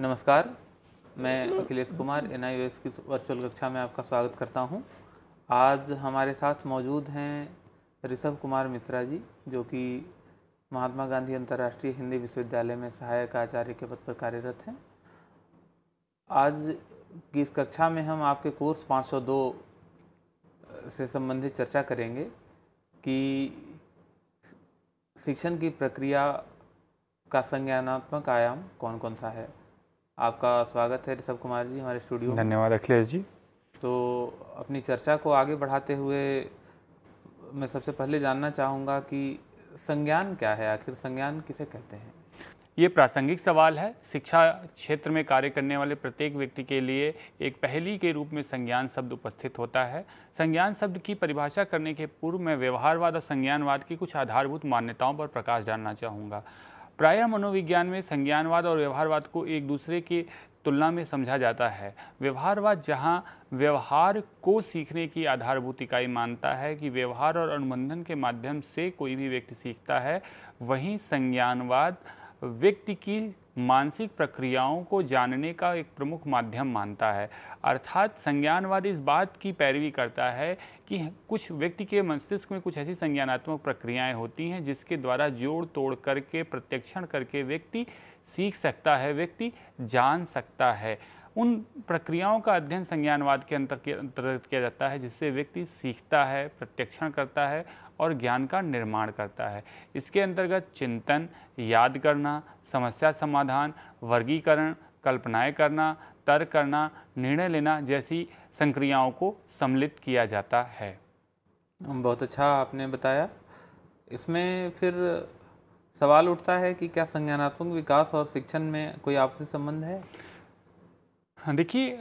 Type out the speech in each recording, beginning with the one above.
नमस्कार मैं अखिलेश कुमार एन आई की वर्चुअल कक्षा में आपका स्वागत करता हूं। आज हमारे साथ मौजूद हैं ऋषभ कुमार मिश्रा जी जो कि महात्मा गांधी अंतर्राष्ट्रीय हिंदी विश्वविद्यालय में सहायक आचार्य के पद पर कार्यरत हैं आज की इस कक्षा में हम आपके कोर्स 502 से संबंधित चर्चा करेंगे कि शिक्षण की प्रक्रिया का संज्ञानात्मक आयाम कौन कौन सा है आपका स्वागत है ऋषभ कुमार जी हमारे स्टूडियो में धन्यवाद अखिलेश जी तो अपनी चर्चा को आगे बढ़ाते हुए मैं सबसे पहले जानना चाहूँगा कि संज्ञान क्या है आखिर संज्ञान किसे कहते हैं ये प्रासंगिक सवाल है शिक्षा क्षेत्र में कार्य करने वाले प्रत्येक व्यक्ति के लिए एक पहली के रूप में संज्ञान शब्द उपस्थित होता है संज्ञान शब्द की परिभाषा करने के पूर्व मैं व्यवहारवाद और संज्ञानवाद की कुछ आधारभूत मान्यताओं पर प्रकाश डालना चाहूँगा प्रायः मनोविज्ञान में संज्ञानवाद और व्यवहारवाद को एक दूसरे के तुलना में समझा जाता है व्यवहारवाद जहाँ व्यवहार को सीखने की आधारभूत इकाई मानता है कि व्यवहार और अनुबंधन के माध्यम से कोई भी व्यक्ति सीखता है वहीं संज्ञानवाद व्यक्ति की मानसिक प्रक्रियाओं को जानने का एक प्रमुख माध्यम मानता है अर्थात संज्ञानवाद इस बात की पैरवी करता है कि कुछ व्यक्ति के मस्तिष्क में कुछ ऐसी संज्ञानात्मक प्रक्रियाएं होती हैं जिसके द्वारा जोड़ तोड़ करके प्रत्यक्षण करके व्यक्ति सीख सकता है व्यक्ति जान सकता है उन प्रक्रियाओं का अध्ययन संज्ञानवाद के अंतर्गत किया जाता है जिससे व्यक्ति सीखता है प्रत्यक्षण करता है और ज्ञान का निर्माण करता है इसके अंतर्गत चिंतन याद करना समस्या समाधान वर्गीकरण कल्पनाएं करना तर्क करना निर्णय लेना जैसी संक्रियाओं को सम्मिलित किया जाता है बहुत अच्छा आपने बताया इसमें फिर सवाल उठता है कि क्या संज्ञानात्मक विकास और शिक्षण में कोई आपसी संबंध है हाँ, देखिए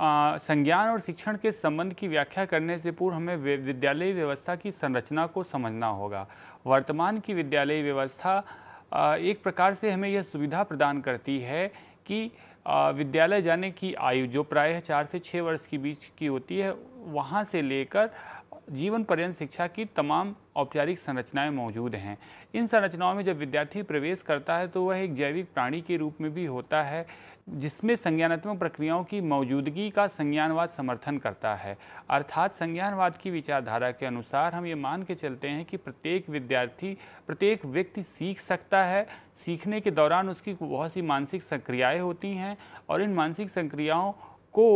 संज्ञान और शिक्षण के संबंध की व्याख्या करने से पूर्व हमें विद्यालयी व्यवस्था की संरचना को समझना होगा वर्तमान की विद्यालयी व्यवस्था एक प्रकार से हमें यह सुविधा प्रदान करती है कि विद्यालय जाने की आयु जो प्रायः चार से छः वर्ष के बीच की होती है वहाँ से लेकर जीवन पर्यंत शिक्षा की तमाम औपचारिक संरचनाएं मौजूद हैं इन संरचनाओं में जब विद्यार्थी प्रवेश करता है तो वह एक जैविक प्राणी के रूप में भी होता है जिसमें संज्ञानात्मक प्रक्रियाओं की मौजूदगी का संज्ञानवाद समर्थन करता है अर्थात संज्ञानवाद की विचारधारा के अनुसार हम ये मान के चलते हैं कि प्रत्येक विद्यार्थी प्रत्येक व्यक्ति सीख सकता है सीखने के दौरान उसकी बहुत सी मानसिक संक्रियाएँ होती हैं और इन मानसिक संक्रियाओं को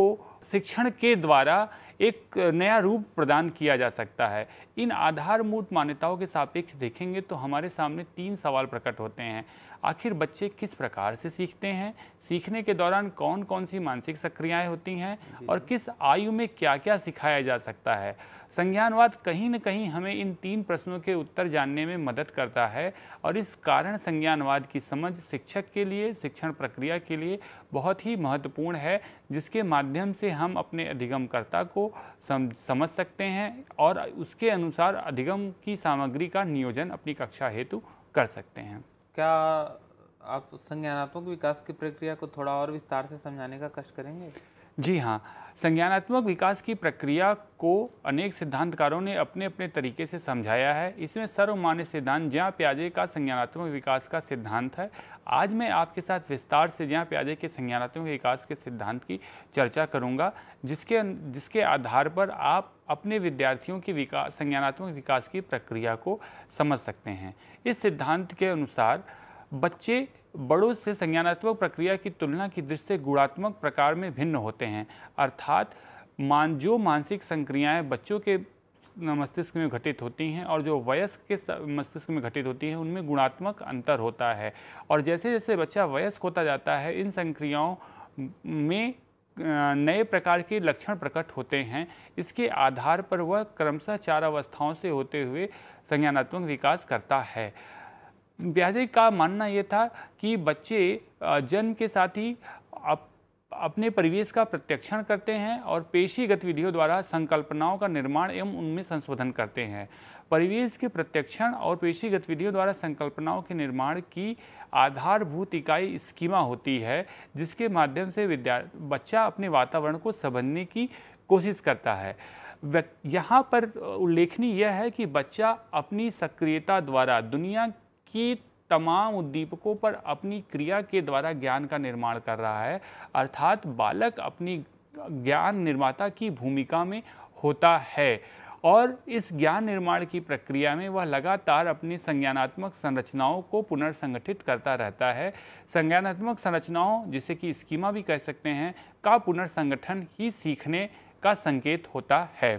शिक्षण के द्वारा एक नया रूप प्रदान किया जा सकता है इन आधारभूत मान्यताओं के सापेक्ष देखेंगे तो हमारे सामने तीन सवाल प्रकट होते हैं आखिर बच्चे किस प्रकार से सीखते हैं सीखने के दौरान कौन कौन सी मानसिक सक्रियाएं होती हैं और किस आयु में क्या क्या सिखाया जा सकता है संज्ञानवाद कहीं न कहीं हमें इन तीन प्रश्नों के उत्तर जानने में मदद करता है और इस कारण संज्ञानवाद की समझ शिक्षक के लिए शिक्षण प्रक्रिया के लिए बहुत ही महत्वपूर्ण है जिसके माध्यम से हम अपने अधिगमकर्ता को सम, समझ सकते हैं और उसके अनुसार अधिगम की सामग्री का नियोजन अपनी कक्षा हेतु कर सकते हैं क्या आप संज्ञानात्मक विकास की प्रक्रिया को थोड़ा और विस्तार से समझाने का कष्ट करेंगे जी हाँ संज्ञानात्मक विकास की प्रक्रिया को अनेक सिद्धांतकारों ने अपने अपने तरीके से समझाया है इसमें सर्वमान्य सिद्धांत ज्या प्याजे का संज्ञानात्मक विकास का सिद्धांत है आज मैं आपके साथ विस्तार से ज्या प्याजे के संज्ञानात्मक विकास के सिद्धांत की चर्चा करूंगा जिसके अं-, जिसके आधार पर आप अपने विद्यार्थियों की विकास संज्ञानात्मक विकास की प्रक्रिया को समझ सकते हैं इस सिद्धांत के अनुसार बच्चे बड़ों से संज्ञानात्मक प्रक्रिया की तुलना की दृष्टि से गुणात्मक प्रकार में भिन्न होते हैं अर्थात मान जो मानसिक संक्रियाएं बच्चों के मस्तिष्क में घटित होती हैं और जो वयस्क के मस्तिष्क में घटित होती हैं उनमें गुणात्मक अंतर होता है और जैसे जैसे बच्चा वयस्क होता जाता है इन संक्रियाओं में नए प्रकार के लक्षण प्रकट होते हैं इसके आधार पर वह क्रमशः चार अवस्थाओं से होते हुए संज्ञानात्मक विकास करता है ब्याजे का मानना यह था कि बच्चे जन्म के साथ ही अप, अपने परिवेश का प्रत्यक्षण करते हैं और पेशी गतिविधियों द्वारा संकल्पनाओं का निर्माण एवं उनमें संशोधन करते हैं परिवेश के प्रत्यक्षण और पेशी गतिविधियों द्वारा संकल्पनाओं के निर्माण की आधारभूत इकाई स्कीमा होती है जिसके माध्यम से विद्या बच्चा अपने वातावरण को समझने की कोशिश करता है यहाँ पर उल्लेखनीय यह है कि बच्चा अपनी सक्रियता द्वारा दुनिया कि तमाम उद्दीपकों पर अपनी क्रिया के द्वारा ज्ञान का निर्माण कर रहा है अर्थात बालक अपनी ज्ञान निर्माता की भूमिका में होता है और इस ज्ञान निर्माण की प्रक्रिया में वह लगातार अपनी संज्ञानात्मक संरचनाओं को पुनर्संगठित करता रहता है संज्ञानात्मक संरचनाओं जिसे कि स्कीमा भी कह सकते हैं का पुनर्संगठन ही सीखने का संकेत होता है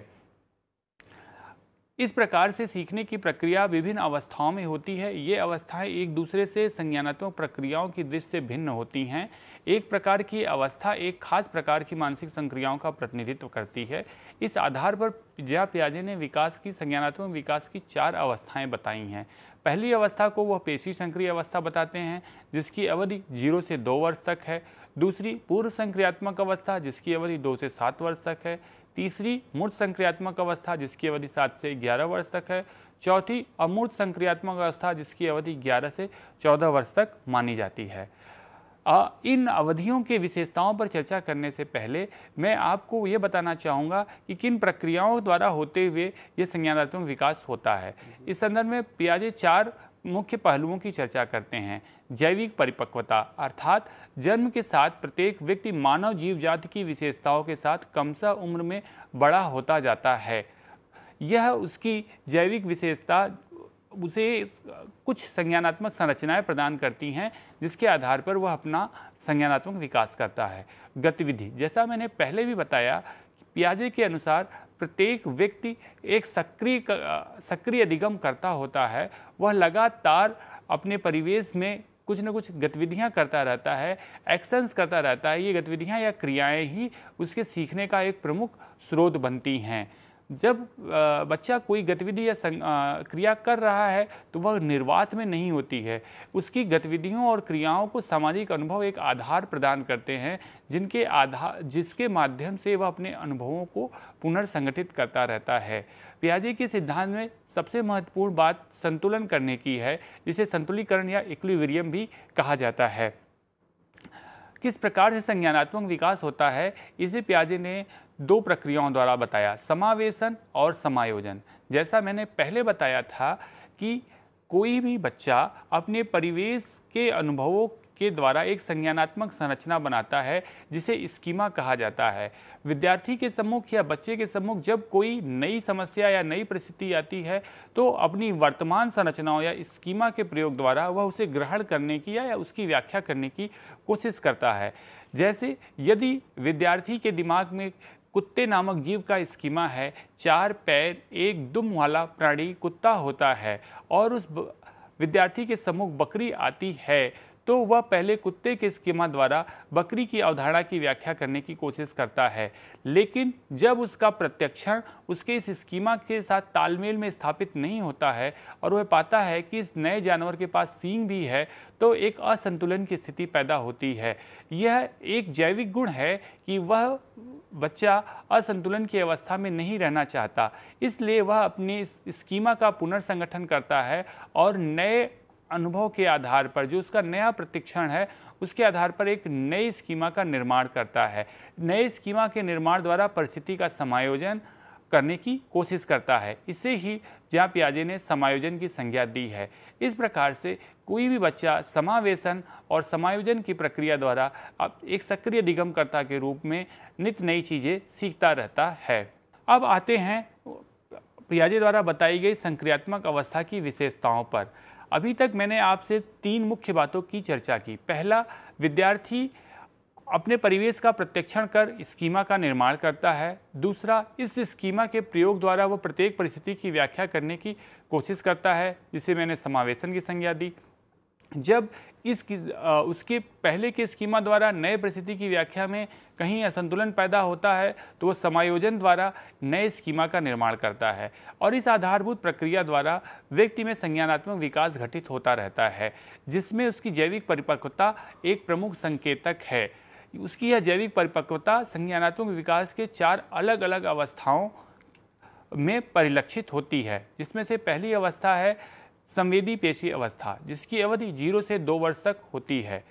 इस प्रकार से सीखने की प्रक्रिया विभिन्न अवस्थाओं में होती है ये अवस्थाएं एक दूसरे से संज्ञानात्मक प्रक्रियाओं की दृष्टि से भिन्न होती हैं एक प्रकार की अवस्था एक खास प्रकार की मानसिक संक्रियाओं का प्रतिनिधित्व करती है इस आधार पर जया प्याजे ने विकास की संज्ञानात्मक विकास की चार अवस्थाएं बताई हैं पहली अवस्था को वह पेशी संक्रिय अवस्था बताते हैं जिसकी अवधि जीरो से दो वर्ष तक है दूसरी पूर्व संक्रियात्मक अवस्था जिसकी अवधि दो से सात वर्ष तक है तीसरी मूर्त संक्रियात्मक अवस्था जिसकी अवधि सात से ग्यारह वर्ष तक है चौथी अमूर्त संक्रियात्मक अवस्था जिसकी अवधि ग्यारह से चौदह वर्ष तक मानी जाती है इन अवधियों के विशेषताओं पर चर्चा करने से पहले मैं आपको ये बताना चाहूँगा कि किन प्रक्रियाओं द्वारा होते हुए ये संज्ञानात्मक विकास होता है इस संदर्भ में प्याजे चार मुख्य पहलुओं की चर्चा करते हैं जैविक परिपक्वता अर्थात जन्म के साथ प्रत्येक व्यक्ति मानव जीव जाति की विशेषताओं के साथ कम सा उम्र में बड़ा होता जाता है यह उसकी जैविक विशेषता उसे कुछ संज्ञानात्मक संरचनाएं प्रदान करती हैं जिसके आधार पर वह अपना संज्ञानात्मक विकास करता है गतिविधि जैसा मैंने पहले भी बताया पियाजे के अनुसार प्रत्येक व्यक्ति एक सक्रिय सक्रिय अधिगम करता होता है वह लगातार अपने परिवेश में कुछ ना कुछ गतिविधियां करता रहता है एक्शंस करता रहता है ये गतिविधियां या क्रियाएं ही उसके सीखने का एक प्रमुख स्रोत बनती हैं जब बच्चा कोई गतिविधि या क्रिया कर रहा है तो वह निर्वात में नहीं होती है उसकी गतिविधियों और क्रियाओं को सामाजिक अनुभव एक आधार प्रदान करते हैं जिनके आधार जिसके माध्यम से वह अपने अनुभवों को पुनर्संगठित करता रहता है पियाजी के सिद्धांत में सबसे महत्वपूर्ण बात संतुलन करने की है जिसे संतुलीकरण या इक्विविरियम भी कहा जाता है किस प्रकार से संज्ञानात्मक विकास होता है इसे प्याजे ने दो प्रक्रियाओं द्वारा बताया समावेशन और समायोजन जैसा मैंने पहले बताया था कि कोई भी बच्चा अपने परिवेश के अनुभवों के द्वारा एक संज्ञानात्मक संरचना बनाता है जिसे स्कीमा कहा जाता है विद्यार्थी के सम्मुख या बच्चे के सम्मुख जब कोई नई समस्या या नई परिस्थिति आती है तो अपनी वर्तमान संरचनाओं या स्कीमा के प्रयोग द्वारा वह उसे ग्रहण करने की या उसकी व्याख्या करने की कोशिश करता है जैसे यदि विद्यार्थी के दिमाग में कुत्ते नामक जीव का स्कीमा है चार पैर एक दुम वाला प्राणी कुत्ता होता है और उस विद्यार्थी के सम्मुख बकरी आती है तो वह पहले कुत्ते के स्कीमा द्वारा बकरी की अवधारणा की व्याख्या करने की कोशिश करता है लेकिन जब उसका प्रत्यक्षण उसके इस स्कीमा के साथ तालमेल में स्थापित नहीं होता है और वह पाता है कि इस नए जानवर के पास सींग भी है तो एक असंतुलन की स्थिति पैदा होती है यह एक जैविक गुण है कि वह बच्चा असंतुलन की अवस्था में नहीं रहना चाहता इसलिए वह अपने स्कीमा का पुनर्संगठन करता है और नए अनुभव के आधार पर जो उसका नया प्रतिक्षण है उसके आधार पर एक नई स्कीमा का निर्माण करता है नए स्कीमा के निर्माण द्वारा परिस्थिति का समायोजन करने की कोशिश करता है इसे ही जहाँ पियाजे ने समायोजन की संज्ञा दी है इस प्रकार से कोई भी बच्चा समावेशन और समायोजन की प्रक्रिया द्वारा अब एक सक्रिय निगमकर्ता के रूप में नित नई चीज़ें सीखता रहता है अब आते हैं पियाजे द्वारा बताई गई संक्रियात्मक अवस्था की विशेषताओं पर अभी तक मैंने आपसे तीन मुख्य बातों की चर्चा की पहला विद्यार्थी अपने परिवेश का प्रत्यक्षण कर स्कीमा का निर्माण करता है दूसरा इस स्कीमा के प्रयोग द्वारा वो प्रत्येक परिस्थिति की व्याख्या करने की कोशिश करता है जिसे मैंने समावेशन की संज्ञा दी जब इस उसके पहले के स्कीमा द्वारा नए परिस्थिति की व्याख्या में कहीं असंतुलन पैदा होता है तो वो समायोजन द्वारा नए स्कीमा का निर्माण करता है और इस आधारभूत प्रक्रिया द्वारा व्यक्ति में संज्ञानात्मक विकास घटित होता रहता है जिसमें उसकी जैविक परिपक्वता एक प्रमुख संकेतक है उसकी यह जैविक परिपक्वता संज्ञानात्मक विकास के चार अलग अलग अवस्थाओं में परिलक्षित होती है जिसमें से पहली अवस्था है संवेदी पेशी अवस्था जिसकी अवधि जीरो से दो वर्ष तक होती है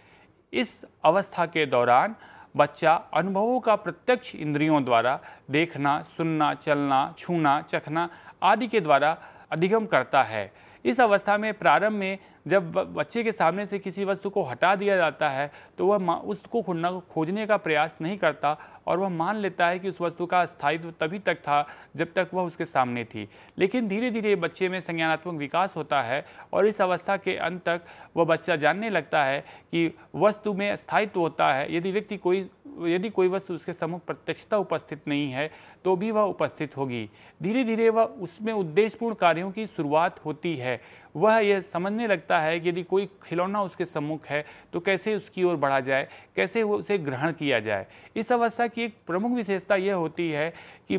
इस अवस्था के दौरान बच्चा अनुभवों का प्रत्यक्ष इंद्रियों द्वारा देखना सुनना चलना छूना चखना आदि के द्वारा अधिगम करता है इस अवस्था में प्रारंभ में जब बच्चे के सामने से किसी वस्तु को हटा दिया जाता है तो वह उसको खुलना खोजने का प्रयास नहीं करता और वह मान लेता है कि उस वस्तु का स्थायित्व तभी तक था जब तक वह उसके सामने थी लेकिन धीरे धीरे बच्चे में संज्ञानात्मक विकास होता है और इस अवस्था के अंत तक वह बच्चा जानने लगता है कि वस्तु में स्थायित्व होता है यदि व्यक्ति कोई यदि कोई वस्तु उसके सम्मुख प्रत्यक्षता उपस्थित नहीं है तो भी वह उपस्थित होगी धीरे धीरे वह उसमें उद्देश्यपूर्ण कार्यों की शुरुआत होती है वह यह समझने लगता है कि यदि कोई खिलौना उसके सम्मुख है तो कैसे उसकी ओर बढ़ा जाए कैसे उसे ग्रहण किया जाए इस अवस्था की की एक प्रमुख विशेषता यह होती है कि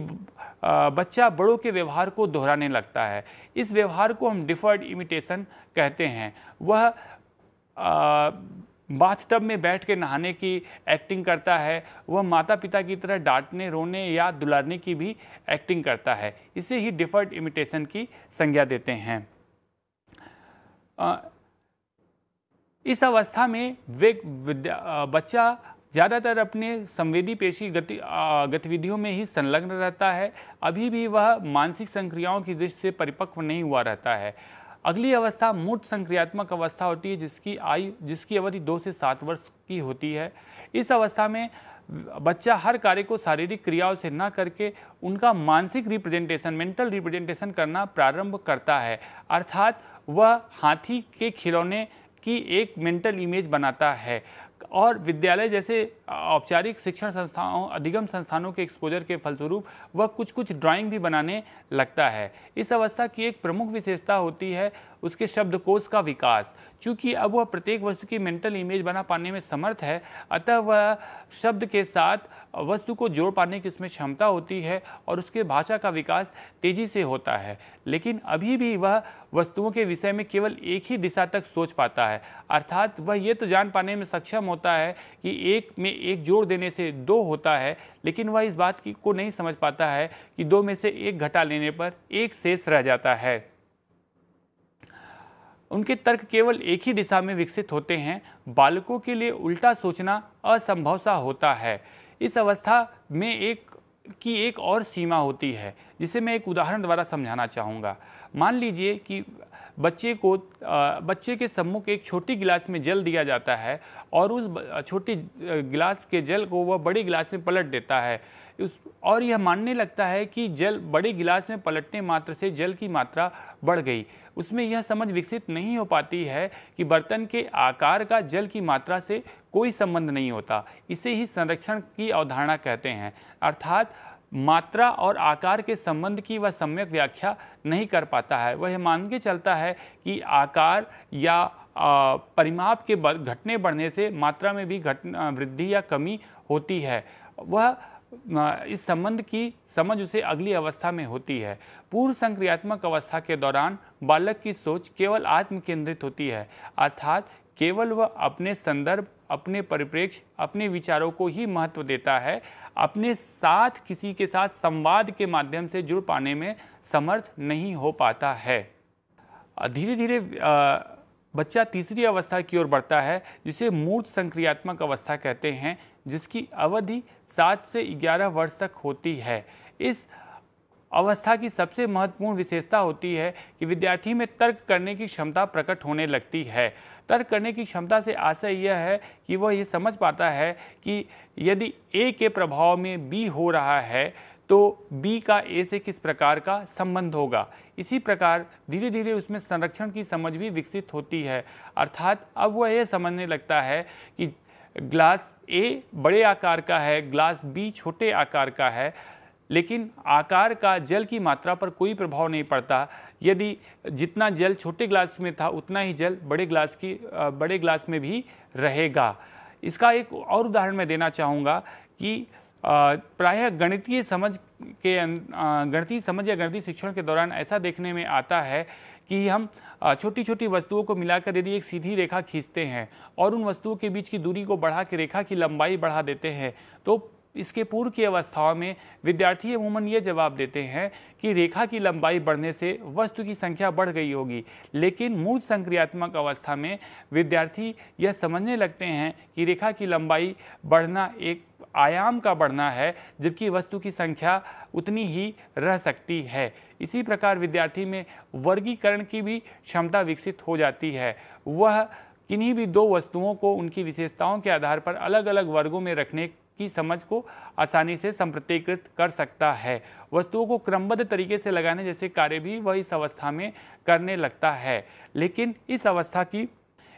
बच्चा बड़ों के व्यवहार को दोहराने लगता है इस व्यवहार को हम डिफर्ड इमिटेशन कहते हैं वह बाथटब में बैठ के नहाने की एक्टिंग करता है वह माता पिता की तरह डांटने रोने या दुलारने की भी एक्टिंग करता है इसे ही डिफर्ड इमिटेशन की संज्ञा देते हैं इस अवस्था में वे बच्चा ज़्यादातर अपने संवेदी पेशी गति गतिविधियों में ही संलग्न रहता है अभी भी वह मानसिक संक्रियाओं की दृष्टि से परिपक्व नहीं हुआ रहता है अगली अवस्था मूर्त संक्रियात्मक अवस्था होती है जिसकी आयु जिसकी अवधि दो से सात वर्ष की होती है इस अवस्था में बच्चा हर कार्य को शारीरिक क्रियाओं से ना करके उनका मानसिक रिप्रेजेंटेशन मेंटल रिप्रेजेंटेशन करना प्रारंभ करता है अर्थात वह हाथी के खिलौने की एक मेंटल इमेज बनाता है और विद्यालय जैसे औपचारिक शिक्षण संस्थाओं अधिगम संस्थानों के एक्सपोजर के फलस्वरूप वह कुछ कुछ ड्राइंग भी बनाने लगता है इस अवस्था की एक प्रमुख विशेषता होती है उसके शब्दकोश का विकास चूँकि अब वह प्रत्येक वस्तु की मेंटल इमेज बना पाने में समर्थ है अतः वह शब्द के साथ वस्तु को जोड़ पाने की उसमें क्षमता होती है और उसके भाषा का विकास तेजी से होता है लेकिन अभी भी वह वस्तुओं के विषय में केवल एक ही दिशा तक सोच पाता है अर्थात वह ये तो जान पाने में सक्षम होता है कि एक में एक जोड़ देने से दो होता है लेकिन वह इस बात की को नहीं समझ पाता है कि दो में से एक घटा लेने पर एक शेष रह जाता है उनके तर्क केवल एक ही दिशा में विकसित होते हैं बालकों के लिए उल्टा सोचना असंभव सा होता है इस अवस्था में एक की एक और सीमा होती है जिसे मैं एक उदाहरण द्वारा समझाना चाहूँगा मान लीजिए कि बच्चे को बच्चे के सम्मुख एक छोटी गिलास में जल दिया जाता है और उस छोटी गिलास के जल को वह बड़ी गिलास में पलट देता है उस और यह मानने लगता है कि जल बड़े गिलास में पलटने मात्र से जल की मात्रा बढ़ गई उसमें यह समझ विकसित नहीं हो पाती है कि बर्तन के आकार का जल की मात्रा से कोई संबंध नहीं होता इसे ही संरक्षण की अवधारणा कहते हैं अर्थात मात्रा और आकार के संबंध की वह सम्यक व्याख्या नहीं कर पाता है वह मान के चलता है कि आकार या परिमाप के घटने बढ़ने से मात्रा में भी घट वृद्धि या कमी होती है वह इस संबंध की समझ उसे अगली अवस्था में होती है पूर्व संक्रियात्मक अवस्था के दौरान बालक की सोच केवल आत्म केंद्रित होती है अर्थात केवल वह अपने संदर्भ अपने परिप्रेक्ष्य अपने विचारों को ही महत्व देता है अपने साथ किसी के साथ संवाद के माध्यम से जुड़ पाने में समर्थ नहीं हो पाता है धीरे धीरे बच्चा तीसरी अवस्था की ओर बढ़ता है जिसे मूर्त संक्रियात्मक अवस्था कहते हैं जिसकी अवधि सात से ग्यारह वर्ष तक होती है इस अवस्था की सबसे महत्वपूर्ण विशेषता होती है कि विद्यार्थी में तर्क करने की क्षमता प्रकट होने लगती है तर्क करने की क्षमता से आशय यह है कि वह ये समझ पाता है कि यदि ए के प्रभाव में बी हो रहा है तो बी का ए से किस प्रकार का संबंध होगा इसी प्रकार धीरे धीरे उसमें संरक्षण की समझ भी विकसित होती है अर्थात अब वह यह समझने लगता है कि ग्लास ए बड़े आकार का है ग्लास बी छोटे आकार का है लेकिन आकार का जल की मात्रा पर कोई प्रभाव नहीं पड़ता यदि जितना जल छोटे ग्लास में था उतना ही जल बड़े ग्लास की बड़े ग्लास में भी रहेगा इसका एक और उदाहरण मैं देना चाहूँगा कि प्रायः गणितीय समझ के अं, गणितीय समझ या गणितीय शिक्षण के दौरान ऐसा देखने में आता है कि हम छोटी छोटी वस्तुओं को मिलाकर यदि एक सीधी रेखा खींचते हैं और उन वस्तुओं के बीच की दूरी को बढ़ा के रेखा की लंबाई बढ़ा देते हैं तो इसके पूर्व की अवस्थाओं में विद्यार्थी अमूमन ये जवाब देते हैं कि रेखा की लंबाई बढ़ने से वस्तु की संख्या बढ़ गई होगी लेकिन मूल संक्रियात्मक अवस्था में विद्यार्थी यह समझने लगते हैं कि रेखा की लंबाई बढ़ना एक आयाम का बढ़ना है जबकि वस्तु की संख्या उतनी ही रह सकती है इसी प्रकार विद्यार्थी में वर्गीकरण की भी क्षमता विकसित हो जाती है वह किन्हीं भी दो वस्तुओं को उनकी विशेषताओं के आधार पर अलग अलग वर्गों में रखने की समझ को आसानी से संप्रतिकृत कर सकता है वस्तुओं को क्रमबद्ध तरीके से लगाने जैसे कार्य भी वह इस अवस्था में करने लगता है लेकिन इस अवस्था की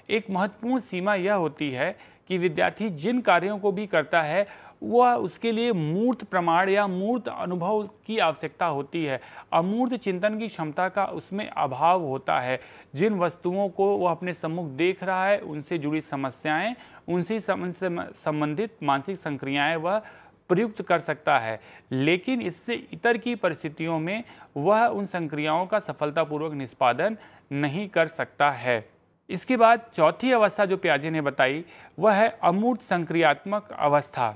एक महत्वपूर्ण सीमा यह होती है कि विद्यार्थी जिन कार्यों को भी करता है वह उसके लिए मूर्त प्रमाण या मूर्त अनुभव की आवश्यकता होती है अमूर्त चिंतन की क्षमता का उसमें अभाव होता है जिन वस्तुओं को वह अपने सम्मुख देख रहा है उनसे जुड़ी समस्याएं उनसे संबंधित मानसिक संक्रियाएं वह प्रयुक्त कर सकता है लेकिन इससे इतर की परिस्थितियों में वह उन संक्रियाओं का सफलतापूर्वक निष्पादन नहीं कर सकता है इसके बाद चौथी अवस्था जो प्याजे ने बताई वह है अमूर्त संक्रियात्मक अवस्था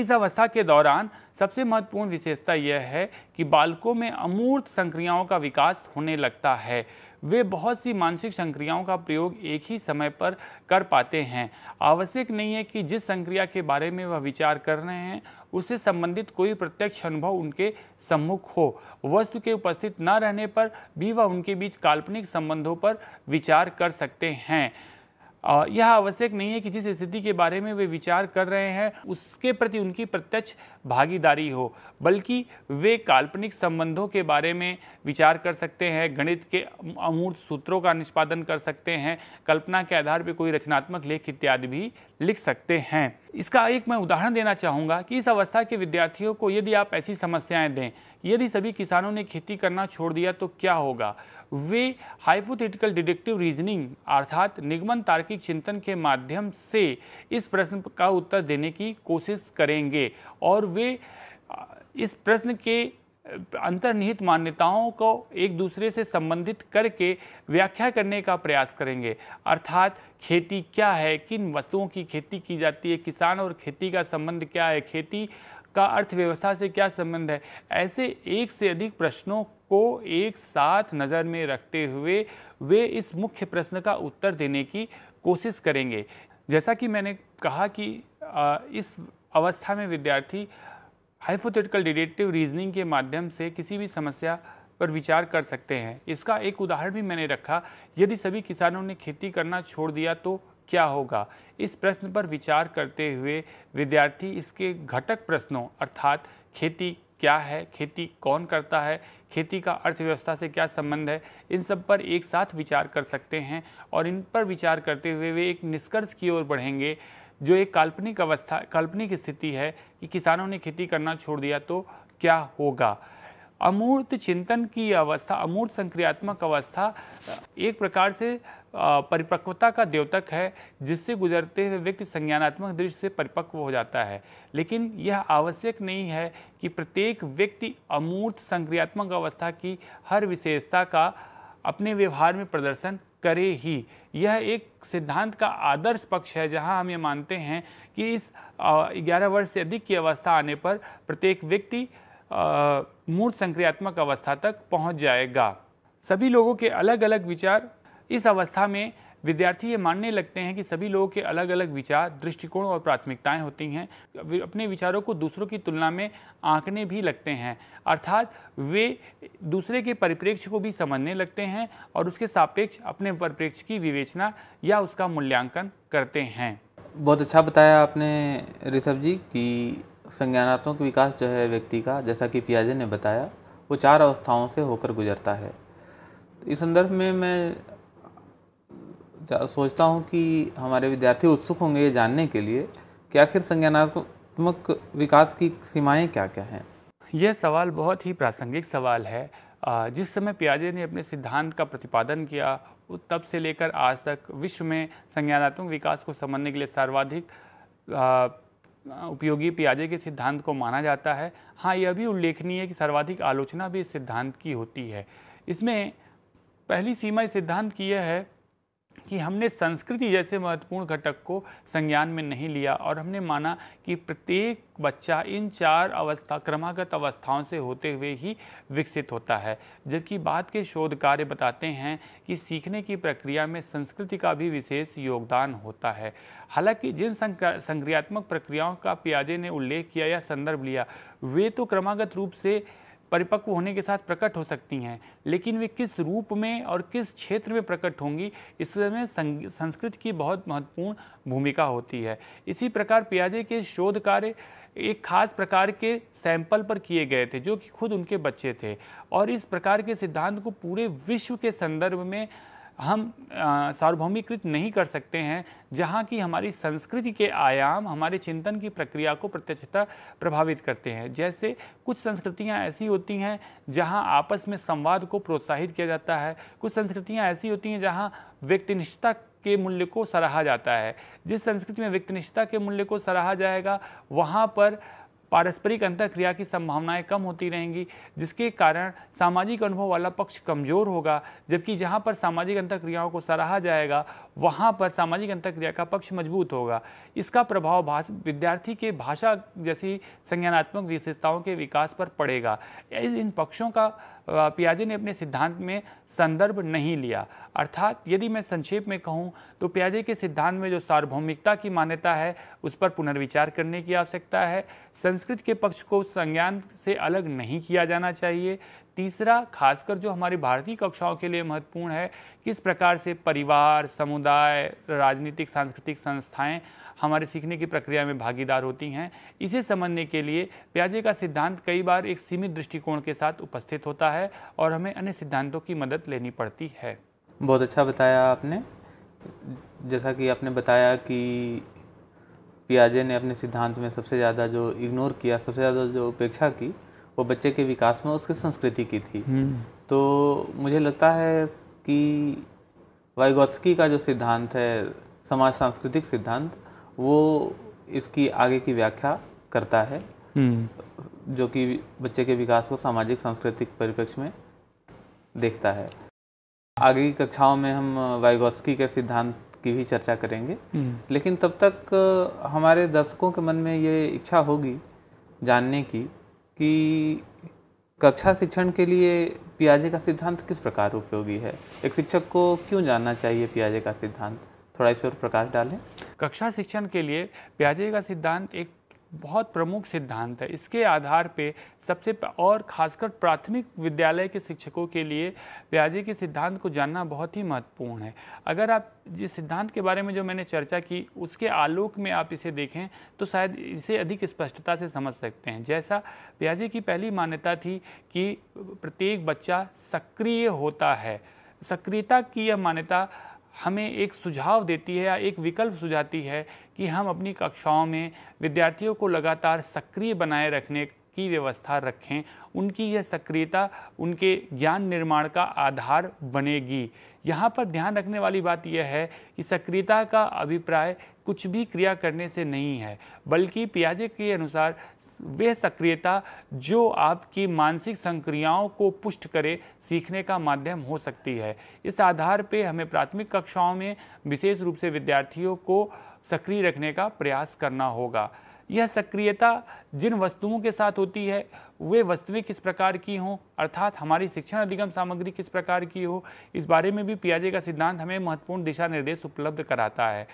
इस अवस्था के दौरान सबसे महत्वपूर्ण विशेषता यह है कि बालकों में अमूर्त संक्रियाओं का विकास होने लगता है वे बहुत सी मानसिक संक्रियाओं का प्रयोग एक ही समय पर कर पाते हैं आवश्यक नहीं है कि जिस संक्रिया के बारे में वह विचार कर रहे हैं उससे संबंधित कोई प्रत्यक्ष अनुभव उनके सम्मुख हो वस्तु के उपस्थित न रहने पर भी वह उनके बीच काल्पनिक संबंधों पर विचार कर सकते हैं यह आवश्यक नहीं है कि जिस स्थिति के बारे में वे विचार कर रहे हैं उसके प्रति उनकी प्रत्यक्ष भागीदारी हो बल्कि वे काल्पनिक संबंधों के बारे में विचार कर सकते हैं गणित के अमूर्त सूत्रों का निष्पादन कर सकते हैं कल्पना के आधार पर कोई रचनात्मक लेख इत्यादि भी लिख सकते हैं इसका एक मैं उदाहरण देना चाहूँगा कि इस अवस्था के विद्यार्थियों को यदि आप ऐसी समस्याएं दें यदि सभी किसानों ने खेती करना छोड़ दिया तो क्या होगा वे हाइपोथेटिकल डिडक्टिव रीजनिंग अर्थात निगमन तार्किक चिंतन के माध्यम से इस प्रश्न का उत्तर देने की कोशिश करेंगे और वे इस प्रश्न के अंतर्निहित मान्यताओं को एक दूसरे से संबंधित करके व्याख्या करने का प्रयास करेंगे अर्थात खेती क्या है किन वस्तुओं की खेती की जाती है किसान और खेती का संबंध क्या है खेती का अर्थव्यवस्था से क्या संबंध है ऐसे एक से अधिक प्रश्नों को एक साथ नज़र में रखते हुए वे इस मुख्य प्रश्न का उत्तर देने की कोशिश करेंगे जैसा कि मैंने कहा कि इस अवस्था में विद्यार्थी हाइपोथेटिकल डिडेक्टिव रीजनिंग के माध्यम से किसी भी समस्या पर विचार कर सकते हैं इसका एक उदाहरण भी मैंने रखा यदि सभी किसानों ने खेती करना छोड़ दिया तो क्या होगा इस प्रश्न पर विचार करते हुए विद्यार्थी इसके घटक प्रश्नों अर्थात खेती क्या है खेती कौन करता है खेती का अर्थव्यवस्था से क्या संबंध है इन सब पर एक साथ विचार कर सकते हैं और इन पर विचार करते हुए वे एक निष्कर्ष की ओर बढ़ेंगे जो एक काल्पनिक अवस्था काल्पनिक स्थिति है कि किसानों ने खेती करना छोड़ दिया तो क्या होगा अमूर्त चिंतन की अवस्था अमूर्त संक्रियात्मक अवस्था एक प्रकार से परिपक्वता का द्योतक है जिससे गुजरते हुए व्यक्ति संज्ञानात्मक दृष्टि से परिपक्व हो जाता है लेकिन यह आवश्यक नहीं है कि प्रत्येक व्यक्ति अमूर्त संक्रियात्मक अवस्था की हर विशेषता का अपने व्यवहार में प्रदर्शन करे ही यह एक सिद्धांत का आदर्श पक्ष है जहां हम ये मानते हैं कि इस ग्यारह वर्ष से अधिक की अवस्था आने पर प्रत्येक व्यक्ति मूर्त संक्रियात्मक अवस्था तक पहुंच जाएगा सभी लोगों के अलग अलग विचार इस अवस्था में विद्यार्थी ये मानने लगते हैं कि सभी लोगों के अलग अलग विचार दृष्टिकोण और प्राथमिकताएं होती हैं अपने विचारों को दूसरों की तुलना में आंकने भी लगते हैं अर्थात वे दूसरे के परिप्रेक्ष्य को भी समझने लगते हैं और उसके सापेक्ष अपने परिप्रेक्ष्य की विवेचना या उसका मूल्यांकन करते हैं बहुत अच्छा बताया आपने ऋषभ जी कि संज्ञानात्मक विकास जो है व्यक्ति का जैसा कि पियाजे ने बताया वो चार अवस्थाओं से होकर गुजरता है इस संदर्भ में मैं सोचता हूँ कि हमारे विद्यार्थी उत्सुक होंगे ये जानने के लिए कि आखिर संज्ञानात्मक विकास की सीमाएं क्या क्या हैं यह सवाल बहुत ही प्रासंगिक सवाल है जिस समय प्याजे ने अपने सिद्धांत का प्रतिपादन किया तब से लेकर आज तक विश्व में संज्ञानात्मक विकास को समझने के लिए सर्वाधिक उपयोगी प्याजे के सिद्धांत को माना जाता है हाँ यह भी उल्लेखनीय है कि सर्वाधिक आलोचना भी इस सिद्धांत की होती है इसमें पहली सीमा इस सिद्धांत की यह है कि हमने संस्कृति जैसे महत्वपूर्ण घटक को संज्ञान में नहीं लिया और हमने माना कि प्रत्येक बच्चा इन चार अवस्था क्रमागत अवस्थाओं से होते हुए ही विकसित होता है जबकि बाद के शोध कार्य बताते हैं कि सीखने की प्रक्रिया में संस्कृति का भी विशेष योगदान होता है हालांकि जिन संक्रियात्मक प्रक्रियाओं का पियाजे ने उल्लेख किया या संदर्भ लिया वे तो क्रमागत रूप से परिपक्व होने के साथ प्रकट हो सकती हैं लेकिन वे किस रूप में और किस क्षेत्र में प्रकट होंगी इसमें संस्कृत की बहुत महत्वपूर्ण भूमिका होती है इसी प्रकार पियाजे के शोध कार्य एक खास प्रकार के सैंपल पर किए गए थे जो कि खुद उनके बच्चे थे और इस प्रकार के सिद्धांत को पूरे विश्व के संदर्भ में हम सार्वभौमिकृत नहीं कर सकते हैं जहाँ की हमारी संस्कृति के आयाम हमारे चिंतन की प्रक्रिया को प्रत्यक्षता प्रभावित करते हैं जैसे कुछ संस्कृतियाँ ऐसी होती हैं जहाँ आपस में संवाद को प्रोत्साहित किया जाता है कुछ संस्कृतियाँ ऐसी होती हैं जहाँ व्यक्तिनिष्ठता के मूल्य को सराहा जाता है जिस संस्कृति में व्यक्तिनिष्ठता के मूल्य को सराहा जाएगा वहाँ पर पारस्परिक अंतर क्रिया की संभावनाएं कम होती रहेंगी जिसके कारण सामाजिक अनुभव वाला पक्ष कमजोर होगा जबकि जहां पर सामाजिक अंतर क्रियाओं को सराहा जाएगा वहां पर सामाजिक अंतर क्रिया का पक्ष मजबूत होगा इसका प्रभाव भाष विद्यार्थी के भाषा जैसी संज्ञानात्मक विशेषताओं के विकास पर पड़ेगा इन पक्षों का पियाजे ने अपने सिद्धांत में संदर्भ नहीं लिया अर्थात यदि मैं संक्षेप में कहूँ तो पियाजे के सिद्धांत में जो सार्वभौमिकता की मान्यता है उस पर पुनर्विचार करने की आवश्यकता है संस्कृत के पक्ष को संज्ञान से अलग नहीं किया जाना चाहिए तीसरा खासकर जो हमारी भारतीय कक्षाओं के लिए महत्वपूर्ण है किस प्रकार से परिवार समुदाय राजनीतिक सांस्कृतिक संस्थाएं हमारे सीखने की प्रक्रिया में भागीदार होती हैं इसे समझने के लिए प्याजे का सिद्धांत कई बार एक सीमित दृष्टिकोण के साथ उपस्थित होता है और हमें अन्य सिद्धांतों की मदद लेनी पड़ती है बहुत अच्छा बताया आपने जैसा कि आपने बताया कि पियाजे ने अपने सिद्धांत में सबसे ज़्यादा जो इग्नोर किया सबसे ज़्यादा जो उपेक्षा की वो बच्चे के विकास में उसकी संस्कृति की थी हम्म। तो मुझे लगता है कि वाइगोस्की का जो सिद्धांत है समाज सांस्कृतिक सिद्धांत वो इसकी आगे की व्याख्या करता है हम्म। जो कि बच्चे के विकास को सामाजिक सांस्कृतिक परिप्रेक्ष्य में देखता है आगे की कक्षाओं में हम वाइगोस्की के सिद्धांत की भी चर्चा करेंगे हम्म। लेकिन तब तक हमारे दर्शकों के मन में ये इच्छा होगी जानने की कि कक्षा शिक्षण के लिए पियाजे का सिद्धांत किस प्रकार उपयोगी है एक शिक्षक को क्यों जानना चाहिए पियाजे का सिद्धांत थोड़ा इस पर प्रकाश डालें कक्षा शिक्षण के लिए प्याजे का सिद्धांत एक बहुत प्रमुख सिद्धांत है इसके आधार पे सबसे और खासकर प्राथमिक विद्यालय के शिक्षकों के लिए प्याजे के सिद्धांत को जानना बहुत ही महत्वपूर्ण है अगर आप जिस सिद्धांत के बारे में जो मैंने चर्चा की उसके आलोक में आप इसे देखें तो शायद इसे अधिक स्पष्टता से समझ सकते हैं जैसा प्याजे की पहली मान्यता थी कि प्रत्येक बच्चा सक्रिय होता है सक्रियता की यह मान्यता हमें एक सुझाव देती है या एक विकल्प सुझाती है कि हम अपनी कक्षाओं में विद्यार्थियों को लगातार सक्रिय बनाए रखने की व्यवस्था रखें उनकी यह सक्रियता उनके ज्ञान निर्माण का आधार बनेगी यहाँ पर ध्यान रखने वाली बात यह है कि सक्रियता का अभिप्राय कुछ भी क्रिया करने से नहीं है बल्कि पियाजे के अनुसार वह सक्रियता जो आपकी मानसिक संक्रियाओं को पुष्ट करे सीखने का माध्यम हो सकती है इस आधार पर हमें प्राथमिक कक्षाओं में विशेष रूप से विद्यार्थियों को सक्रिय रखने का प्रयास करना होगा यह सक्रियता जिन वस्तुओं के साथ होती है वे वस्तुएं किस प्रकार की हों अर्थात हमारी शिक्षण अधिगम सामग्री किस प्रकार की हो इस बारे में भी पियाजे का सिद्धांत हमें महत्वपूर्ण दिशा निर्देश उपलब्ध कराता है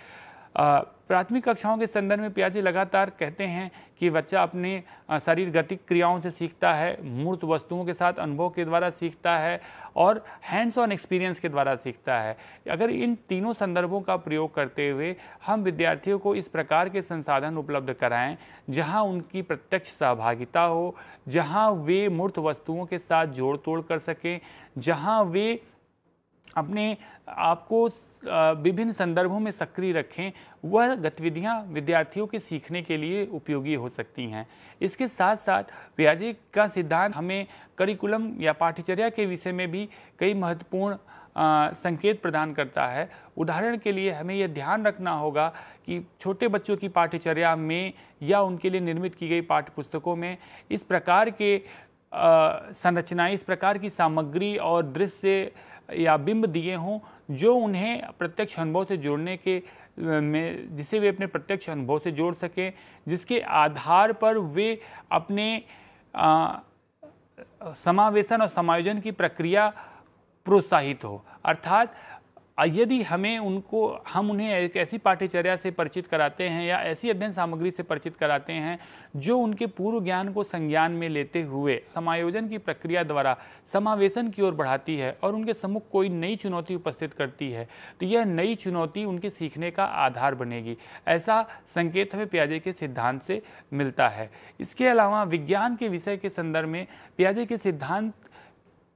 प्राथमिक कक्षाओं के संदर्भ में पियाजी लगातार कहते हैं कि बच्चा अपने शरीर गतिक क्रियाओं से सीखता है मूर्त वस्तुओं के साथ अनुभव के द्वारा सीखता है और हैंड्स ऑन एक्सपीरियंस के द्वारा सीखता है अगर इन तीनों संदर्भों का प्रयोग करते हुए हम विद्यार्थियों को इस प्रकार के संसाधन उपलब्ध कराएं जहां उनकी प्रत्यक्ष सहभागिता हो जहां वे मूर्त वस्तुओं के साथ जोड़ तोड़ कर सकें जहां वे अपने आप को विभिन्न संदर्भों में सक्रिय रखें वह गतिविधियां विद्यार्थियों के सीखने के लिए उपयोगी हो सकती हैं इसके साथ साथ व्याजे का सिद्धांत हमें करिकुलम या पाठ्यचर्या के विषय में भी कई महत्वपूर्ण संकेत प्रदान करता है उदाहरण के लिए हमें यह ध्यान रखना होगा कि छोटे बच्चों की पाठ्यचर्या में या उनके लिए निर्मित की गई पाठ्यपुस्तकों में इस प्रकार के संरचनाएं इस प्रकार की सामग्री और दृश्य या बिंब दिए हों जो उन्हें प्रत्यक्ष अनुभव से जोड़ने के में जिसे वे अपने प्रत्यक्ष अनुभव से जोड़ सकें जिसके आधार पर वे अपने समावेशन और समायोजन की प्रक्रिया प्रोत्साहित हो अर्थात यदि हमें उनको हम उन्हें एक ऐसी पाठ्यचर्या से परिचित कराते हैं या ऐसी अध्ययन सामग्री से परिचित कराते हैं जो उनके पूर्व ज्ञान को संज्ञान में लेते हुए समायोजन की प्रक्रिया द्वारा समावेशन की ओर बढ़ाती है और उनके सम्मुख कोई नई चुनौती उपस्थित करती है तो यह नई चुनौती उनके सीखने का आधार बनेगी ऐसा संकेत हमें प्याजे के सिद्धांत से मिलता है इसके अलावा विज्ञान के विषय के संदर्भ में प्याजे के सिद्धांत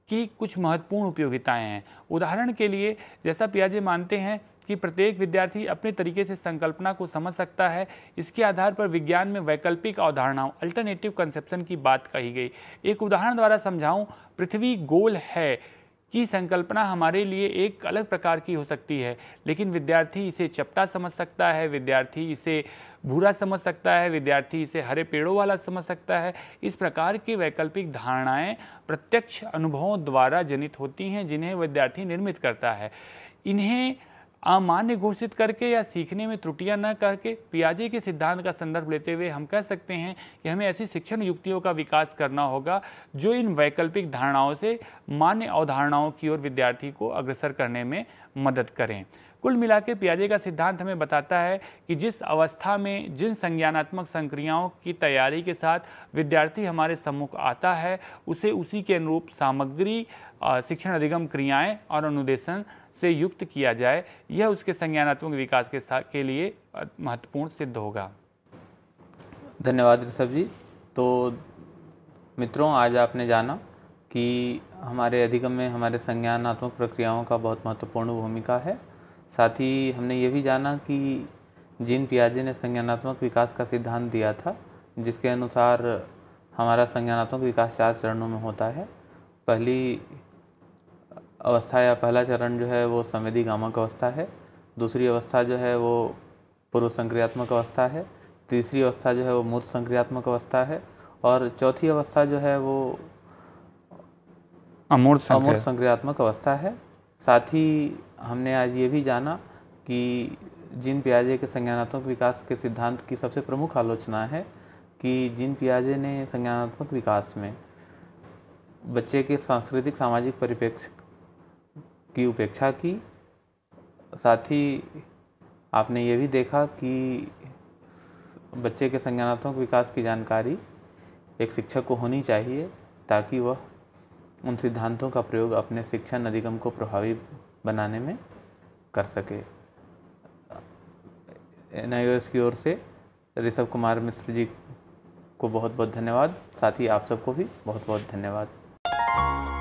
की कुछ महत्वपूर्ण उपयोगिताएं हैं उदाहरण के लिए जैसा पियाजे मानते हैं कि प्रत्येक विद्यार्थी अपने तरीके से संकल्पना को समझ सकता है इसके आधार पर विज्ञान में वैकल्पिक अवधारणाओं अल्टरनेटिव कंसेप्शन की बात कही गई एक उदाहरण द्वारा समझाऊं पृथ्वी गोल है की संकल्पना हमारे लिए एक अलग प्रकार की हो सकती है लेकिन विद्यार्थी इसे चपटा समझ सकता है विद्यार्थी इसे भूरा समझ सकता है विद्यार्थी इसे हरे पेड़ों वाला समझ सकता है इस प्रकार की वैकल्पिक धारणाएं प्रत्यक्ष अनुभवों द्वारा जनित होती हैं जिन्हें विद्यार्थी निर्मित करता है इन्हें अमान्य घोषित करके या सीखने में त्रुटियां न करके पियाजे के सिद्धांत का संदर्भ लेते हुए हम कह सकते हैं कि हमें ऐसी शिक्षण युक्तियों का विकास करना होगा जो इन वैकल्पिक धारणाओं से मान्य अवधारणाओं की ओर विद्यार्थी को अग्रसर करने में मदद करें कुल मिला के पियाजे का सिद्धांत हमें बताता है कि जिस अवस्था में जिन संज्ञानात्मक संक्रियाओं की तैयारी के साथ विद्यार्थी हमारे सम्मुख आता है उसे उसी के अनुरूप सामग्री शिक्षण अधिगम क्रियाएं और अनुदेशन से युक्त किया जाए यह उसके संज्ञानात्मक विकास के साथ के लिए महत्वपूर्ण सिद्ध होगा धन्यवाद ऋषभ जी तो मित्रों आज आपने जाना कि हमारे अधिगम में हमारे संज्ञानात्मक प्रक्रियाओं का बहुत महत्वपूर्ण भूमिका है साथ ही हमने ये भी जाना कि जिन पियाजे ने संज्ञानात्मक विकास का सिद्धांत दिया था जिसके अनुसार हमारा संज्ञानात्मक विकास चार चरणों में होता है पहली अवस्था या पहला चरण जो है वो संवेदी गामक अवस्था है दूसरी अवस्था जो है वो पूर्व संक्रियात्मक अवस्था है तीसरी अवस्था जो है वो मूर्त संक्रियात्मक अवस्था है और चौथी अवस्था जो है वो अमूर्त अमूर्त संक्रियात्मक अवस्था है साथ ही हमने आज ये भी जाना कि जिन पियाजे के संज्ञानात्मक विकास के सिद्धांत की सबसे प्रमुख आलोचना है कि जिन पियाजे ने संज्ञानात्मक विकास में बच्चे के सांस्कृतिक सामाजिक परिप्रेक्ष्य की उपेक्षा की साथ ही आपने ये भी देखा कि बच्चे के संज्ञानात्मक विकास की जानकारी एक शिक्षक को होनी चाहिए ताकि वह उन सिद्धांतों का प्रयोग अपने शिक्षण अधिगम को प्रभावी बनाने में कर सके एन की ओर से ऋषभ कुमार मिश्र जी को बहुत बहुत धन्यवाद साथ ही आप सबको भी बहुत बहुत धन्यवाद